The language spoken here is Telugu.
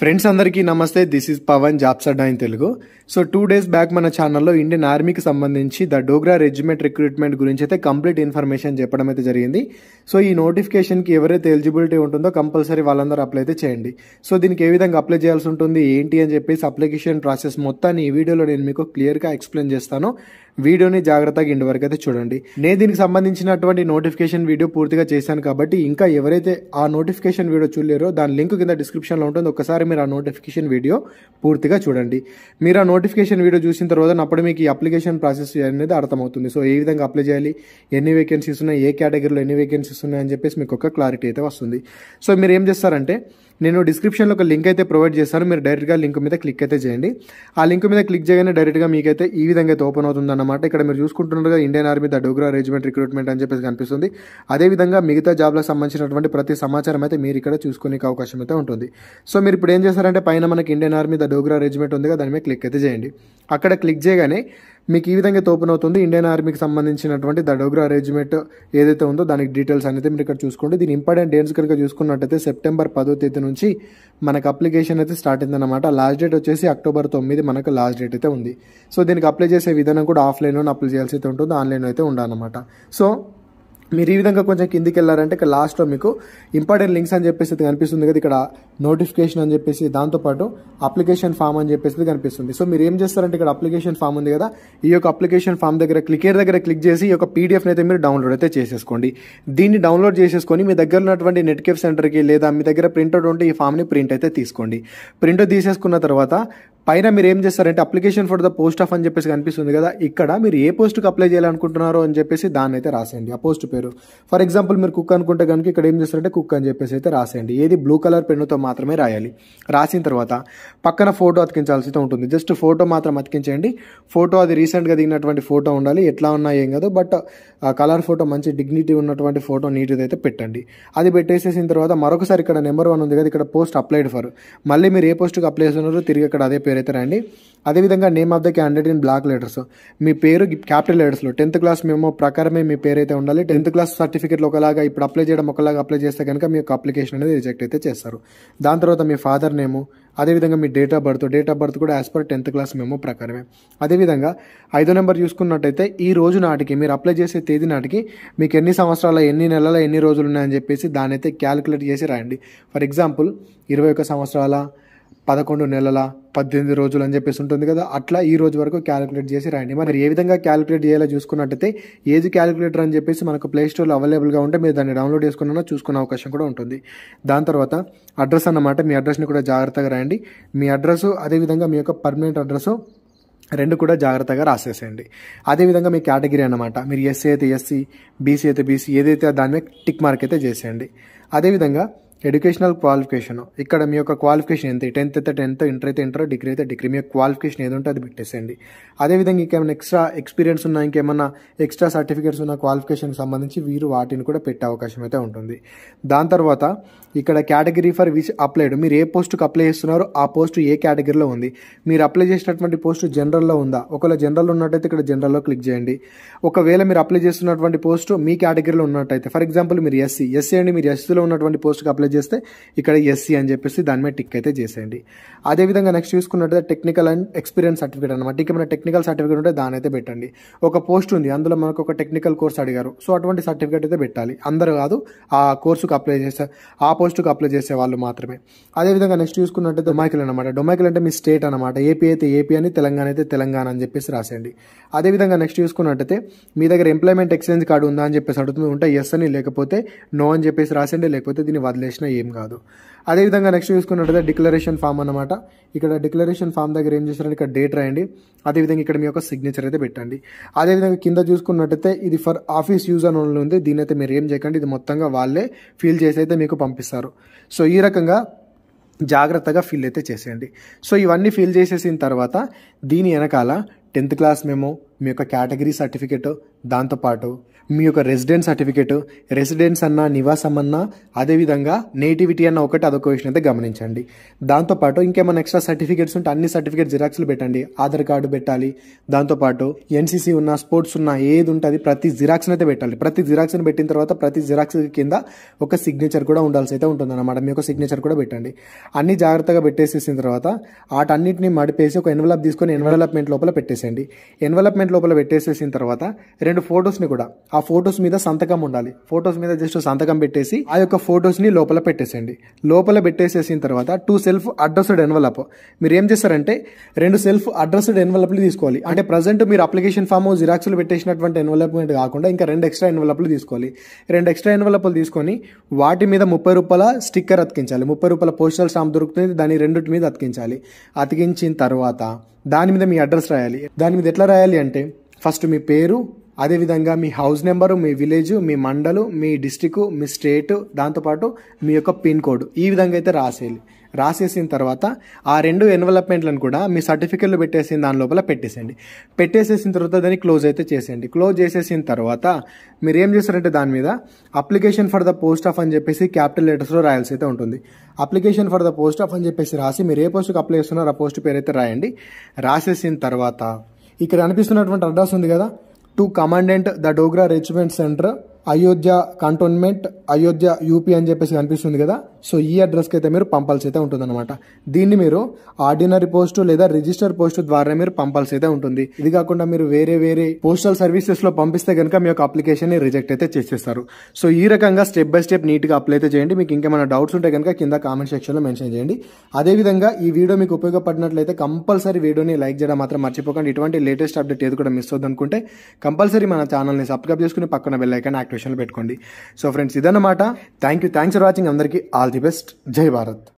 ఫ్రెండ్స్ అందరికీ నమస్తే దిస్ ఇస్ పవన్ జాబ్సడ్డా in Telugu so two days back మన ఛానల్లో ఇండియన్ ఆర్మీకి సంబంధించి ద డోగ్రా రెజిమెంట్ రిక్రూట్మెంట్ గురించి అయితే కంప్లీట్ ఇన్ఫర్మేషన్ చెప్పడం అయితే జరిగింది సో ఈ నోటిఫికేషన్కి ఎవరైతే ఎలిజిబిలిటీ ఉంటుందో కంపల్సరీ వాళ్ళందరూ అప్లై అయితే చేయండి సో దీనికి ఏ విధంగా అప్లై చేయాల్సి ఉంటుంది ఏంటి అని చెప్పేసి అప్లికేషన్ ప్రాసెస్ మొత్తాన్ని ఈ వీడియోలో నేను మీకు క్లియర్గా ఎక్స్ప్లెయిన్ చేస్తాను వీడియోని జాగ్రత్తగా ఇంటి వరకు అయితే చూడండి నేను దీనికి సంబంధించినటువంటి నోటిఫికేషన్ వీడియో పూర్తిగా చేశాను కాబట్టి ఇంకా ఎవరైతే ఆ నోటిఫికేషన్ వీడియో చూడలేరో దాని లింక్ కింద డిస్క్రిప్షన్లో ఉంటుంది ఒకసారి మీరు ఆ నోటిఫికేషన్ వీడియో పూర్తిగా చూడండి మీరు ఆ నోటిఫికేషన్ వీడియో చూసిన తర్వాత అప్పుడు మీకు ఈ అప్లికేషన్ ప్రాసెస్ అనేది అర్థమవుతుంది సో ఏ విధంగా అప్లై చేయాలి ఎన్ని వేకెన్సీస్ ఉన్నాయి ఏ కేటగిరీలో ఎన్ని వేకెన్సీస్ ఉన్నాయని అని చెప్పేసి మీకు ఒక క్లారిటీ అయితే వస్తుంది సో మీరు ఏం చేస్తారంటే నేను డిస్క్రిప్షన్లో ఒక లింక్ అయితే ప్రొవైడ్ చేస్తాను మీరు డైరెక్ట్గా లింక్ మీద క్లిక్ అయితే చేయండి ఆ లింక్ మీద క్లిక్ చేయగానే డైరెక్ట్గా మీకైతే ఈ విధంగా అయితే ఓపెన్ అవుతుంది అనమాట ఇక్కడ మీరు చూసుకుంటున్నారుగా Indian army the Dogra regiment recruitment అని చెప్పేసి కనిపిస్తుంది అదేవిధంగా మిగతా జాబ్లకు సంబంధించినటువంటి ప్రతి సమాచారం అయితే మీరు ఇక్కడ చూసుకునే అవకాశం అయితే ఉంటుంది సో మీరు ఇప్పుడు ఏం చేస్తారంటే పైన మనకి Indian army the Dogra regiment ఉంది కదా దాని మీద క్లిక్ అయితే చేయండి అక్కడ క్లిక్ చేయగానే మీకు ఈ విధంగా ఓపెన్ అవుతుంది ఇండియన్ ఆర్మీకి సంబంధించినటువంటి ద డోగ్రా అరేంజ్మెంట్ ఏదైతే ఉందో దానికి డీటెయిల్స్ అనేది మీరు ఇక్కడ చూసుకోండి దీని ఇంపార్టెంట్ డేట్స్ కనుక చూసుకున్నట్టయితే సెప్టెంబర్ పదో తేదీ నుంచి మనకు అప్లికేషన్ అయితే స్టార్ట్ అయిందనమాట లాస్ట్ డేట్ వచ్చేసి అక్టోబర్ తొమ్మిది మనకు లాస్ట్ డేట్ అయితే ఉంది సో దీనికి అప్లై చేసే విధానం కూడా ఆఫ్లైన్లో అప్లై చేయాల్సి అయితే ఉంటుంది ఆన్లైన్లో అయితే ఉండాలన్నమాట సో మీరు ఈ విధంగా కొంచెం కిందికి వెళ్ళారంటే ఇక్కడ లాస్ట్లో మీకు ఇంపార్టెంట్ లింక్స్ అని చెప్పేసి కనిపిస్తుంది కదా ఇక్కడ నోటిఫికేషన్ అని చెప్పేసి దాంతోపాటు అప్లికేషన్ ఫామ్ అని చెప్పేసి కనిపిస్తుంది సో మీరు ఏం చేస్తారంటే ఇక్కడ అప్లికేషన్ ఫామ్ ఉంది కదా ఈ యొక్క అప్లికేషన్ ఫామ్ దగ్గర క్లికేర్ దగ్గర క్లిక్ చేసి ఈ యొక్క పీడిఎఫ్ని అయితే మీరు డౌన్లోడ్ అయితే చేసేసుకోండి దీన్ని డౌన్లోడ్ చేసేసుకొని మీ దగ్గర ఉన్నటువంటి నెట్కేఫ్ సెంటర్కి లేదా మీ దగ్గర ప్రింట్అవుట్ ఉంటే ఈ ఫామ్ని ప్రింట్ అయితే తీసుకోండి ప్రింట్ తీసేసుకున్న తర్వాత పైన మీరు ఏం చేస్తారంటే application for the post of అని చెప్పేసి కనిపిస్తుంది కదా ఇక్కడ మీరు ఏ పోస్ట్కి అప్లై చేయాలనుకుంటున్నారో అని చెప్పేసి దాన్ని అయితే రాసేయండి ఆ పోస్ట్ పేరు ఫర్ ఎగ్జాంపుల్ మీరు కుక్ అనుకుంటే కనుక ఇక్కడ ఏం చేస్తారంటే కుక్ అని చెప్పేసి అయితే రాసేయండి ఏది బ్లూ కలర్ పెన్నుతో మాత్రమే రాయాలి రాసిన తర్వాత పక్కన ఫోటో అతికించాల్సి ఉంటుంది జస్ట్ ఫోటో మాత్రం అతికించండి ఫోటో అది రీసెంట్గా దిగినటువంటి ఫోటో ఉండాలి ఎట్లా ఉన్నా ఏం కాదు బట్ కలర్ ఫోటో మంచి డిగ్నిటీ ఉన్నటువంటి ఫోటో గా అయితే పెట్టండి అది పెట్టేసేసిన తర్వాత మరొకసారి ఇక్కడ నెంబర్ వన్ ఉంది కదా ఇక్కడ పోస్ట్ అప్లైడ్ ఫర్ మళ్ళీ మీరు ఏ పోస్ట్కి అప్లై చేస్తున్నారో తిరిగి అక్కడ అదే పేరు అయితే రండి అదేవిధంగా name of the candidate in block letters మీ పేరు క్యాపిటల్ లెటర్స్లో టెన్త్ క్లాస్ మేము ప్రకారమే మీ పేరు అయితే ఉండాలి టెన్త్ క్లాస్ సర్టిఫికేట్లు ఒకలాగా ఇప్పుడు అప్లై చేయడం ఒకలాగా అప్లై చేస్తే కనుక మీ యొక్క అప్లికేషన్ అనేది రిజెక్ట్ అయితే చేస్తారు దాని తర్వాత మీ ఫాదర్ నేము అదేవిధంగా మీ date of birth date of birth కూడా యాజ్ పర్ టెన్త్ క్లాస్ మేము ప్రకారమే అదేవిధంగా ఐదో నెంబర్ చూసుకున్నట్టయితే ఈ రోజు నాటికి మీరు అప్లై చేసే తేదీ నాటికి మీకు ఎన్ని సంవత్సరాల ఎన్ని నెలల ఎన్ని రోజులు ఉన్నాయని చెప్పేసి దాని అయితే క్యాలిక్యులేట్ చేసి రాయండి ఫర్ ఎగ్జాంపుల్ ఇరవై సంవత్సరాల పదకొండు నెలల పద్దెనిమిది రోజులు అని చెప్పేసి ఉంటుంది కదా అట్లా ఈ రోజు వరకు క్యాలిక్యులేట్ చేసి రాయండి మరి ఏ విధంగా క్యాలిక్యులేట్ చేయాలో చూసుకున్నట్టయితే ఏజ్ క్యాలిక్యులేటర్ అని చెప్పేసి మనకు ప్లే స్టోర్లో అవైలబుల్గా ఉంటే మీరు దాన్ని డౌన్లోడ్ చేసుకున్నా చూసుకునే అవకాశం కూడా ఉంటుంది దాని తర్వాత అడ్రస్ అన్నమాట మీ అడ్రస్ని కూడా జాగ్రత్తగా రాయండి మీ అడ్రస్ అదేవిధంగా మీ యొక్క పర్మనెంట్ అడ్రస్ రెండు కూడా జాగ్రత్తగా రాసేసేయండి అదేవిధంగా మీ కేటగిరీ అనమాట మీరు ఎస్సీ అయితే ఎస్సీ బీసీ అయితే బీసీ ఏదైతే దాని మీద టిక్ మార్క్ అయితే చేసేయండి అదేవిధంగా ఎడ్యుకేషనల్ క్వాలిఫికేషన్ ఇక్కడ మీ యొక్క క్వాలిఫికేషన్ ఎంత టెన్త్ అయితే టెన్త్ ఇంటర్ అయితే ఇంటర్ డిగ్రీ అయితే డిగ్రీ మీ యొక్క క్వాలిఫికేషన్ ఏదంటే అది పెట్టేసేయండి అదేవిధంగా ఇంకేమైనా ఎక్స్ట్రా ఎక్స్పీరియన్స్ ఉన్నా ఇంకేమైనా ఎక్స్ట్రా సర్టిఫికేట్స్ ఉన్న క్వాలిఫికేషన్ సంబంధించి వీరు వాటిని కూడా పెట్టే అవకాశం అయితే ఉంటుంది దాని తర్వాత ఇక్కడ కేటగిరీ ఫర్ విచ్ అప్లైడ్ మీరు ఏ పోస్ట్కి అప్లై చేస్తున్నారో ఆ పోస్ట్ ఏ కేటగిరీలో ఉంది మీరు అప్లై చేసినటువంటి పోస్ట్ జనరల్లో ఉందా ఒకవేళ జనరల్ ఉన్నట్టయితే ఇక్కడ జనరల్లో క్లిక్ చేయండి ఒకవేళ మీరు అప్లై చేస్తున్నటువంటి పోస్ట్ మీ కేటగిరీలో ఉన్నట్టయితే ఫర్ ఎగ్జాంపుల్ మీరు ఎస్సీ ఎస్సీ అండి మీరు ఎస్సీలో ఉన్నటువంటి పోస్ట్కి అప్లై సెలెక్ట్ చేస్తే ఇక్కడ ఎస్సీ అని చెప్పేసి దాని మీద టిక్ అయితే చేసేయండి అదేవిధంగా నెక్స్ట్ చూసుకున్నట్టు టెక్నికల్ అండ్ ఎక్స్పీరియన్స్ సర్టిఫికేట్ అనమాట ఇక మన టెక్నికల్ సర్టిఫికేట్ ఉంటే దాని అయితే పెట్టండి ఒక పోస్ట్ ఉంది అందులో మనకు ఒక టెక్నికల్ కోర్స్ అడిగారు సో అటువంటి సర్టిఫికేట్ అయితే పెట్టాలి అందరూ కాదు ఆ కోర్సుకు అప్లై చేసే ఆ పోస్టుకు అప్లై చేసే వాళ్ళు మాత్రమే అదేవిధంగా నెక్స్ట్ చూసుకున్నట్టు డొమాకిల్ అనమాట డొమాకిల్ అంటే మీ స్టేట్ అనమాట ఏపీ అయితే ఏపీ అని తెలంగాణ అయితే తెలంగాణ అని చెప్పేసి రాసేయండి అదేవిధంగా నెక్స్ట్ చూసుకున్నట్టయితే మీ దగ్గర ఎంప్లాయ్మెంట్ ఎక్స్చేంజ్ కార్డు ఉందా అని చెప్పేసి అడుగుతుంది ఉంటే ఎస్ అని లేకపోతే నో అని చెప్పేసి రాసేయండి లేకపోతే దీన్ని వదిలేసి ప్రశ్న ఏం కాదు అదేవిధంగా నెక్స్ట్ చూసుకున్నట్టయితే డిక్లరేషన్ ఫామ్ అనమాట ఇక్కడ డిక్లరేషన్ ఫామ్ దగ్గర ఏం చేస్తారంటే ఇక్కడ డేట్ రాయండి అదేవిధంగా ఇక్కడ మీ యొక్క సిగ్నేచర్ అయితే పెట్టండి అదేవిధంగా కింద చూసుకున్నట్టయితే ఇది ఫర్ ఆఫీస్ యూజ్ అని ఉంది దీని అయితే మీరు ఏం చేయకండి ఇది మొత్తంగా వాళ్ళే ఫీల్ చేసి అయితే మీకు పంపిస్తారు సో ఈ రకంగా జాగ్రత్తగా ఫిల్ అయితే చేసేయండి సో ఇవన్నీ ఫిల్ చేసేసిన తర్వాత దీని వెనకాల టెన్త్ క్లాస్ మేము మీ యొక్క కేటగిరీ సర్టిఫికేట్ దాంతోపాటు మీ యొక్క రెసిడెన్స్ సర్టిఫికేట్ రెసిడెన్స్ అన్న నివాసం అన్న అదేవిధంగా నేటివిటీ అన్న ఒకటి అదొక విషయం అయితే గమనించండి దాంతోపాటు ఇంకేమైనా ఎక్స్ట్రా సర్టిఫికేట్స్ ఉంటే అన్ని సర్టిఫికేట్ జిరాక్స్లు పెట్టండి ఆధార్ కార్డు పెట్టాలి దాంతోపాటు ఎన్సీసీ ఉన్న స్పోర్ట్స్ ఉన్న ఏది ఉంటుంది ప్రతి జిరాక్స్ని అయితే పెట్టాలి ప్రతి జిరాక్స్ని పెట్టిన తర్వాత ప్రతి జిరాక్స్ కింద ఒక సిగ్నేచర్ కూడా ఉండాల్సి అయితే ఉంటుందన్నమాట మీ యొక్క సిగ్నేచర్ కూడా పెట్టండి అన్ని జాగ్రత్తగా పెట్టేసేసిన తర్వాత వాటన్నింటినీ మడిపేసి ఒక ఎన్వలప్ తీసుకొని ఎన్వలప్మెంట్ లోపల పెట్టేసేయండి ఎన్వలప్మెంట్ డాక్యుమెంట్ లోపల పెట్టేసేసిన తర్వాత రెండు ఫొటోస్ని కూడా ఆ ఫొటోస్ మీద సంతకం ఉండాలి ఫొటోస్ మీద జస్ట్ సంతకం పెట్టేసి ఆ యొక్క ఫొటోస్ని లోపల పెట్టేసేయండి లోపల పెట్టేసేసిన తర్వాత టూ సెల్ఫ్ అడ్రస్డ్ ఎన్వలప్ మీరు ఏం చేస్తారంటే రెండు సెల్ఫ్ అడ్రస్డ్ ఎన్వలప్లు తీసుకోవాలి అంటే ప్రజెంట్ మీరు అప్లికేషన్ ఫామ్ జిరాక్స్లు పెట్టేసినటువంటి ఎన్వలప్మెంట్ కాకుండా ఇంకా రెండు ఎక్స్ట్రా ఎన్వలప్లు తీసుకోవాలి రెండు ఎక్స్ట్రా ఎన్వలప్లు తీసుకొని వాటి మీద ముప్పై రూపాయల స్టిక్కర్ అతికించాలి ముప్పై రూపాయల పోస్టల్ స్టాంప్ దొరుకుతుంది దాన్ని రెండింటి మీద అతికించాలి అతికించిన తర్వాత దాని మీద మీ అడ్రస్ రాయాలి దాని మీద ఎట్లా రాయాలి అంటే ఫస్ట్ మీ పేరు అదేవిధంగా మీ హౌస్ నెంబరు మీ విలేజ్ మీ మండలు మీ డిస్టిక్ మీ స్టేటు దాంతోపాటు మీ యొక్క పిన్ కోడ్ ఈ విధంగా అయితే రాసేయాలి రాసేసిన తర్వాత ఆ రెండు ఎన్వలప్మెంట్లను కూడా మీ సర్టిఫికెట్లు పెట్టేసిన దాని లోపల పెట్టేసేయండి పెట్టేసేసిన తర్వాత దాన్ని క్లోజ్ అయితే చేసేయండి క్లోజ్ చేసేసిన తర్వాత మీరు ఏం చేస్తారంటే దాని మీద application for the post of అని చెప్పేసి క్యాపిటల్ లెటర్స్లో రాయాల్సి అయితే ఉంటుంది application for the post of అని చెప్పేసి రాసి మీరు ఏ పోస్ట్కి అప్లై చేస్తున్నారో ఆ పోస్ట్ పేరు అయితే రాయండి రాసేసిన తర్వాత ఇక్కడ అనిపిస్తున్నటువంటి అడ్రస్ ఉంది కదా to commandant the Dogra Regiment Center Ayodhya cantonment Ayodhya UP అని చెప్పేసి కనిపిస్తుంది కదా సో ఈ అడ్రస్కి అయితే మీరు పంపాల్సి అయితే ఉంటుందన్నమాట దీన్ని మీరు ఆర్డినరీ పోస్ట్ లేదా రిజిస్టర్ పోస్ట్ ద్వారా మీరు పంపాల్సి అయితే ఉంటుంది ఇది కాకుండా మీరు వేరే వేరే పోస్టల్ సర్వీసెస్ లో పంపిస్తే కనుక మీ యొక్క అప్లికేషన్ రిజెక్ట్ అయితే చేసేస్తారు సో ఈ రకంగా స్టెప్ బై స్టెప్ నీట్ గా అప్లై అయితే చేయండి మీకు ఇంకేమైనా డౌట్స్ ఉంటే కనుక కింద కామెంట్ సెక్షన్ లో మెన్షన్ చేయండి అదేవిధంగా ఈ వీడియో మీకు ఉపయోగపడినట్లయితే కంపల్సరీ వీడియోని లైక్ చేయడం మాత్రం మర్చిపోకండి ఇటువంటి లేటెస్ట్ అప్డేట్ ఏది కూడా మిస్ అవుతుంది అనుకుంటే కంపల్సరీ మన ఛానల్ని సబ్స్క్రైబ్ చేసుకుని పక్కన బెల్ యాక్టివ్ నోటిఫికేషన్లు పెట్టుకోండి సో ఫ్రెండ్స్ ఇదన్నమాట thank you thanks for watching అందరికీ ఆల్ ది బెస్ట్ జై భారత్